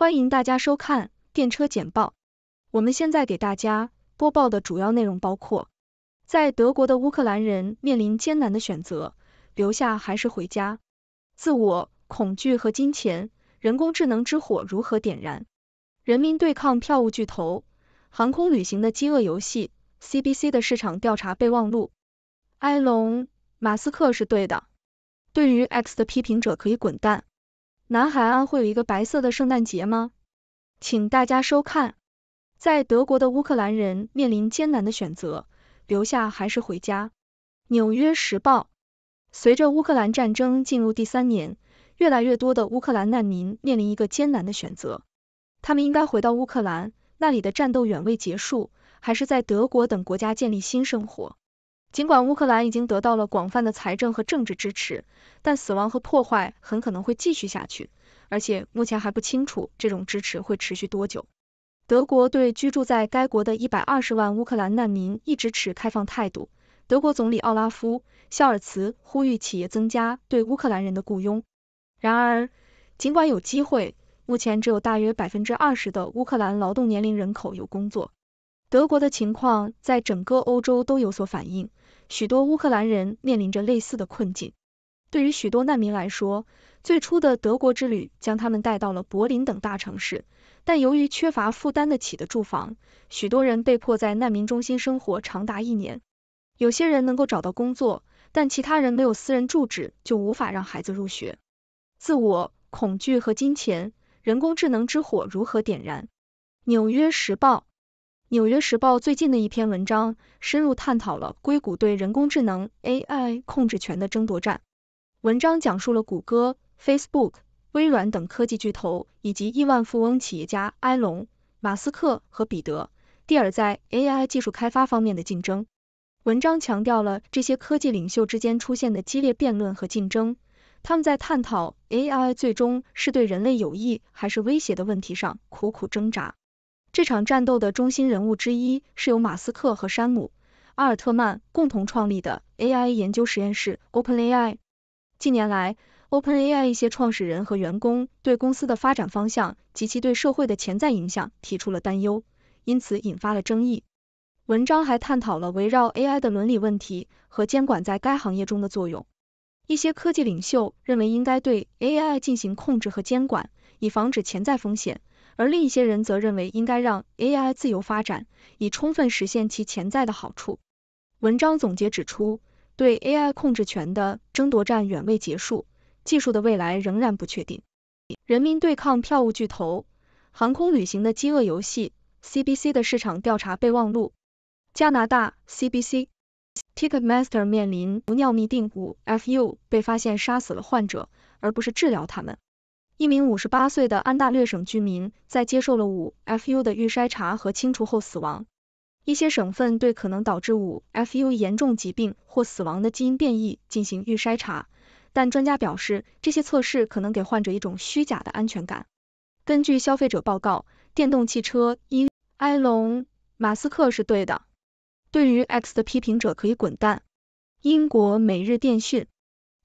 欢迎大家收看电车简报。我们现在给大家播报的主要内容包括：在德国的乌克兰人面临艰难的选择，留下还是回家；自我、恐惧和金钱；人工智能之火如何点燃；人民对抗票务巨头；航空旅行的饥饿游戏；CBC 的市场调查备忘录；埃隆·马斯克是对的；对于 X 的批评者可以滚蛋。南海岸会有一个白色的圣诞节吗？请大家收看。在德国的乌克兰人面临艰难的选择：留下还是回家？纽约时报。随着乌克兰战争进入第三年，越来越多的乌克兰难民面临一个艰难的选择：他们应该回到乌克兰，那里的战斗远未结束，还是在德国等国家建立新生活？尽管乌克兰已经得到了广泛的财政和政治支持，但死亡和破坏很可能会继续下去，而且目前还不清楚这种支持会持续多久。德国对居住在该国的一百二十万乌克兰难民一直持开放态度。德国总理奥拉夫·肖尔茨呼吁企业增加对乌克兰人的雇佣。然而，尽管有机会，目前只有大约百分之二十的乌克兰劳动年龄人口有工作。德国的情况在整个欧洲都有所反映，许多乌克兰人面临着类似的困境。对于许多难民来说，最初的德国之旅将他们带到了柏林等大城市，但由于缺乏负担得起的住房，许多人被迫在难民中心生活长达一年。有些人能够找到工作，但其他人没有私人住址，就无法让孩子入学。自我恐惧和金钱，人工智能之火如何点燃？《纽约时报》《纽约时报》最近的一篇文章深入探讨了硅谷对人工智能 AI 控制权的争夺战。文章讲述了谷歌、Facebook、微软等科技巨头以及亿万富翁企业家埃隆·马斯克和彼得·蒂尔在 AI 技术开发方面的竞争。文章强调了这些科技领袖之间出现的激烈辩论和竞争，他们在探讨 AI 最终是对人类有益还是威胁的问题上苦苦挣扎。这场战斗的中心人物之一是由马斯克和山姆·阿尔特曼共同创立的 AI 研究实验室 OpenAI。近年来，OpenAI 一些创始人和员工对公司的发展方向及其对社会的潜在影响提出了担忧，因此引发了争议。文章还探讨了围绕 AI 的伦理问题和监管在该行业中的作用。一些科技领袖认为应该对 AI 进行控制和监管，以防止潜在风险。而另一些人则认为，应该让 AI 自由发展，以充分实现其潜在的好处。文章总结指出，对 AI 控制权的争夺战远未结束，技术的未来仍然不确定。人民对抗票务巨头，航空旅行的饥饿游戏。CBC 的市场调查备忘录，加拿大 CBC Tickmaster e t 面临尿嘧啶五 FU 被发现杀死了患者，而不是治疗他们。一名五十八岁的安大略省居民在接受了五 FU 的预筛查和清除后死亡。一些省份对可能导致五 FU 严重疾病或死亡的基因变异进行预筛查，但专家表示，这些测试可能给患者一种虚假的安全感。根据消费者报告，电动汽车因埃隆马斯克是对的。对于 X 的批评者可以滚蛋。英国每日电讯，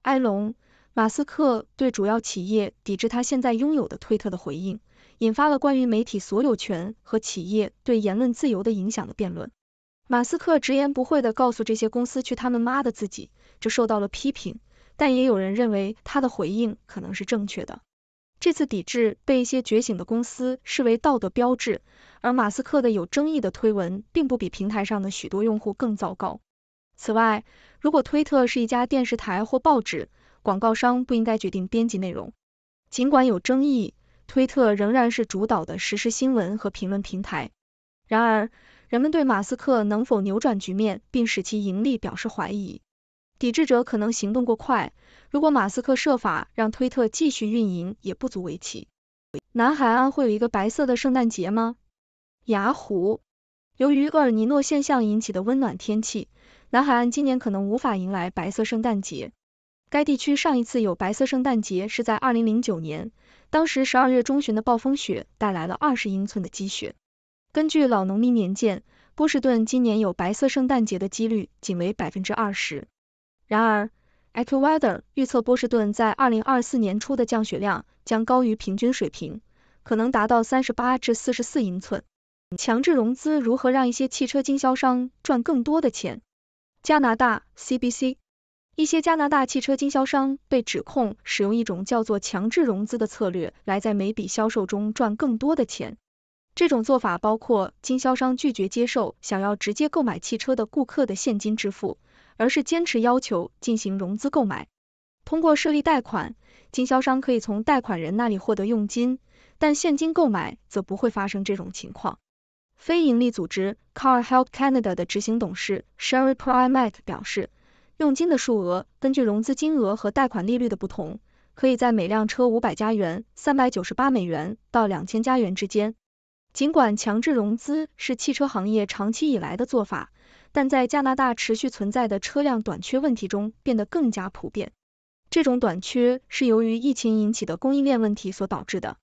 埃隆。马斯克对主要企业抵制他现在拥有的推特的回应，引发了关于媒体所有权和企业对言论自由的影响的辩论。马斯克直言不讳地告诉这些公司去他们妈的，自己这受到了批评。但也有人认为他的回应可能是正确的。这次抵制被一些觉醒的公司视为道德标志，而马斯克的有争议的推文并不比平台上的许多用户更糟糕。此外，如果推特是一家电视台或报纸，广告商不应该决定编辑内容，尽管有争议，推特仍然是主导的实时新闻和评论平台。然而，人们对马斯克能否扭转局面并使其盈利表示怀疑。抵制者可能行动过快，如果马斯克设法让推特继续运营，也不足为奇。南海岸会有一个白色的圣诞节吗？雅虎，由于厄尔尼诺现象引起的温暖天气，南海岸今年可能无法迎来白色圣诞节。该地区上一次有白色圣诞节是在二零零九年，当时十二月中旬的暴风雪带来了二十英寸的积雪。根据《老农民年鉴》，波士顿今年有白色圣诞节的几率仅为百分之二十。然而，AccuWeather 预测波士顿在二零二四年初的降雪量将高于平均水平，可能达到三十八至四十四英寸。强制融资如何让一些汽车经销商赚更多的钱？加拿大 CBC。一些加拿大汽车经销商被指控使用一种叫做强制融资的策略，来在每笔销售中赚更多的钱。这种做法包括经销商拒绝接受想要直接购买汽车的顾客的现金支付，而是坚持要求进行融资购买。通过设立贷款，经销商可以从贷款人那里获得佣金，但现金购买则不会发生这种情况。非营利组织 Car Help Canada 的执行董事 Sherry p r i m a t k 表示。佣金的数额根据融资金额和贷款利率的不同，可以在每辆车五百加元、三百九十八美元到两千加元之间。尽管强制融资是汽车行业长期以来的做法，但在加拿大持续存在的车辆短缺问题中变得更加普遍。这种短缺是由于疫情引起的供应链问题所导致的。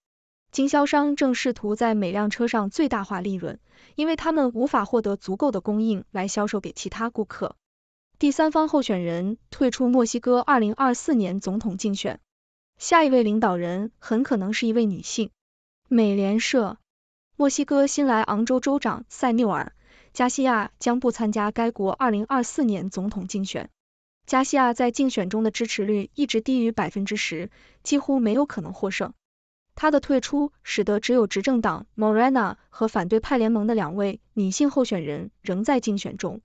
经销商正试图在每辆车上最大化利润，因为他们无法获得足够的供应来销售给其他顾客。第三方候选人退出墨西哥二零二四年总统竞选，下一位领导人很可能是一位女性。美联社，墨西哥新莱昂州州长塞缪尔·加西亚将不参加该国二零二四年总统竞选。加西亚在竞选中的支持率一直低于百分之十，几乎没有可能获胜。他的退出使得只有执政党 Morena 和反对派联盟的两位女性候选人仍在竞选中。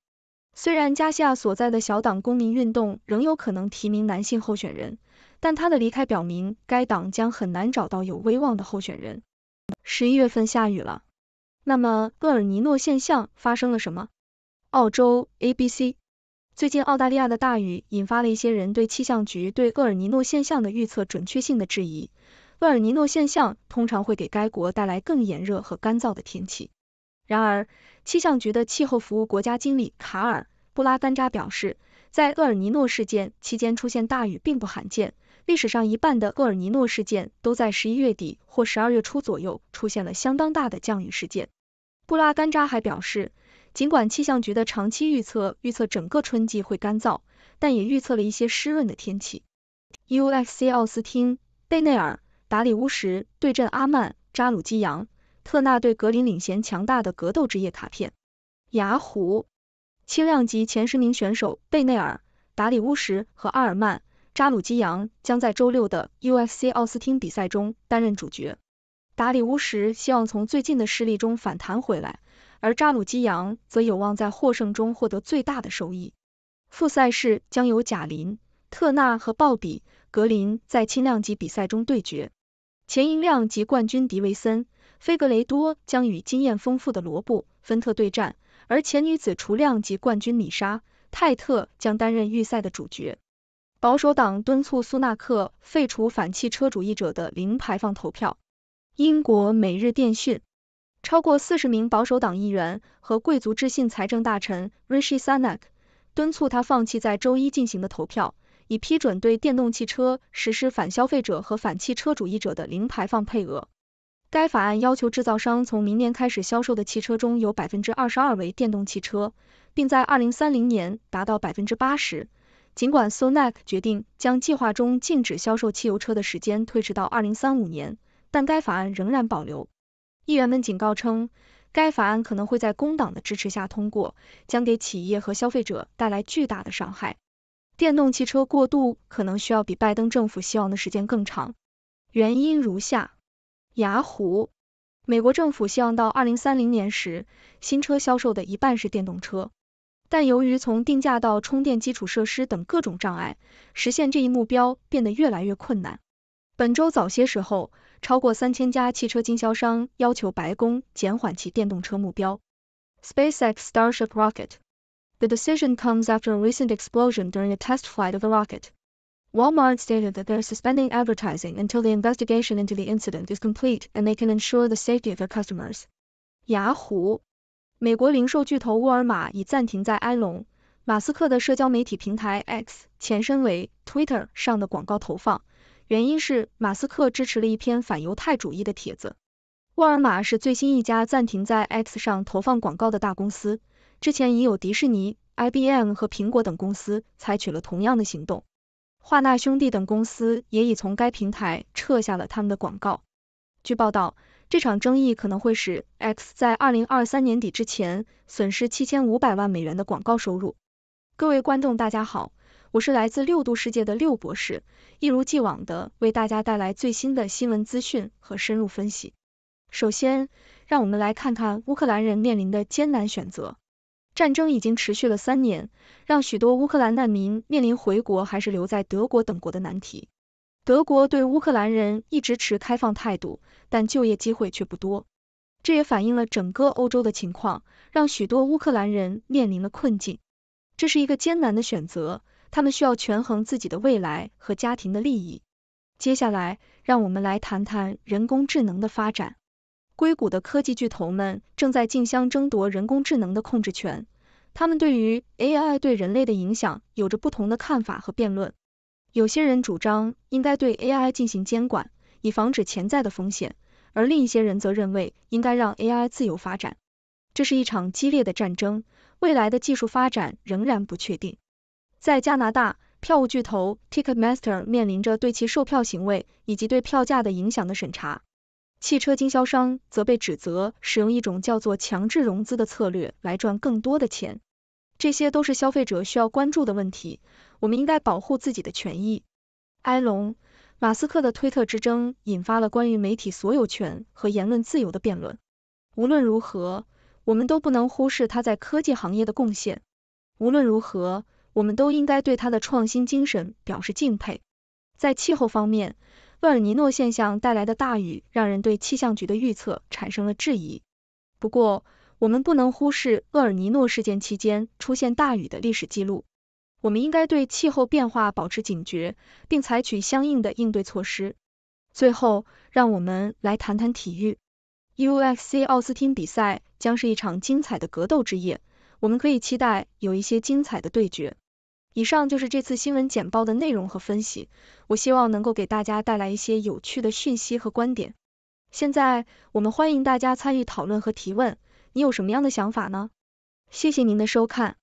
虽然加西亚所在的小党公民运动仍有可能提名男性候选人，但他的离开表明该党将很难找到有威望的候选人。十一月份下雨了，那么厄尔尼诺现象发生了什么？澳洲 ABC，最近澳大利亚的大雨引发了一些人对气象局对厄尔尼诺现象的预测准确性的质疑。厄尔尼诺现象通常会给该国带来更炎热和干燥的天气。然而，气象局的气候服务国家经理卡尔·布拉甘扎表示，在厄尔尼诺事件期间出现大雨并不罕见。历史上一半的厄尔尼诺事件都在十一月底或十二月初左右出现了相当大的降雨事件。布拉甘扎还表示，尽管气象局的长期预测预测整个春季会干燥，但也预测了一些湿润的天气。UFC 奥斯汀贝内尔达里乌什对阵阿曼扎鲁基扬。特纳对格林领衔强大的格斗职业卡片。雅虎轻量级前十名选手贝内尔、达里乌什和阿尔曼扎鲁基扬将在周六的 UFC 奥斯汀比赛中担任主角。达里乌什希望从最近的失利中反弹回来，而扎鲁基扬则有望在获胜中获得最大的收益。复赛事将由贾林、特纳和鲍比格林在轻量级比赛中对决。前银量级冠军迪维森。菲格雷多将与经验丰富的罗布·芬特对战，而前女子雏量级冠军米莎·泰特将担任预赛的主角。保守党敦促苏纳克废除反汽车主义者的零排放投票。英国每日电讯：超过四十名保守党议员和贵族智信财政大臣 Rishi Sunak 敦促他放弃在周一进行的投票，以批准对电动汽车实施反消费者和反汽车主义者的零排放配额。该法案要求制造商从明年开始销售的汽车中有百分之二十二为电动汽车，并在二零三零年达到百分之八十。尽管 Sonek 决定将计划中禁止销售汽油车的时间推迟到二零三五年，但该法案仍然保留。议员们警告称，该法案可能会在工党的支持下通过，将给企业和消费者带来巨大的伤害。电动汽车过渡可能需要比拜登政府希望的时间更长，原因如下。雅虎，美国政府希望到二零三零年时，新车销售的一半是电动车，但由于从定价到充电基础设施等各种障碍，实现这一目标变得越来越困难。本周早些时候，超过三千家汽车经销商要求白宫减缓其电动车目标。SpaceX Starship rocket. The decision comes after a recent explosion during a test flight of the rocket. Walmart stated that they r e suspending advertising until the investigation into the incident is complete and they can ensure the safety of their customers. Yahoo, 美国零售巨头沃尔玛已暂停在埃隆·马斯克的社交媒体平台 X（ 前身为 Twitter） 上的广告投放，原因是马斯克支持了一篇反犹太主义的帖子。沃尔玛是最新一家暂停在 X 上投放广告的大公司，之前已有迪士尼、IBM 和苹果等公司采取了同样的行动。华纳兄弟等公司也已从该平台撤下了他们的广告。据报道，这场争议可能会使 X 在二零二三年底之前损失七千五百万美元的广告收入。各位观众，大家好，我是来自六度世界的六博士，一如既往的为大家带来最新的新闻资讯和深入分析。首先，让我们来看看乌克兰人面临的艰难选择。战争已经持续了三年，让许多乌克兰难民面临回国还是留在德国等国的难题。德国对乌克兰人一直持开放态度，但就业机会却不多，这也反映了整个欧洲的情况，让许多乌克兰人面临了困境。这是一个艰难的选择，他们需要权衡自己的未来和家庭的利益。接下来，让我们来谈谈人工智能的发展。硅谷的科技巨头们正在竞相争夺人工智能的控制权。他们对于 AI 对人类的影响有着不同的看法和辩论。有些人主张应该对 AI 进行监管，以防止潜在的风险，而另一些人则认为应该让 AI 自由发展。这是一场激烈的战争，未来的技术发展仍然不确定。在加拿大，票务巨头 Ticketmaster 面临着对其售票行为以及对票价的影响的审查。汽车经销商则被指责使用一种叫做强制融资的策略来赚更多的钱，这些都是消费者需要关注的问题。我们应该保护自己的权益。埃隆·马斯克的推特之争引发了关于媒体所有权和言论自由的辩论。无论如何，我们都不能忽视他在科技行业的贡献。无论如何，我们都应该对他的创新精神表示敬佩。在气候方面，厄尔尼诺现象带来的大雨，让人对气象局的预测产生了质疑。不过，我们不能忽视厄尔尼诺事件期间出现大雨的历史记录。我们应该对气候变化保持警觉，并采取相应的应对措施。最后，让我们来谈谈体育。UFC 奥斯汀比赛将是一场精彩的格斗之夜，我们可以期待有一些精彩的对决。以上就是这次新闻简报的内容和分析，我希望能够给大家带来一些有趣的讯息和观点。现在我们欢迎大家参与讨论和提问，你有什么样的想法呢？谢谢您的收看。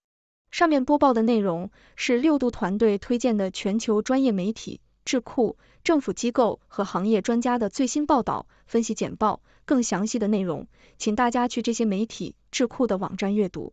上面播报的内容是六度团队推荐的全球专业媒体、智库、政府机构和行业专家的最新报道、分析简报。更详细的内容，请大家去这些媒体、智库的网站阅读。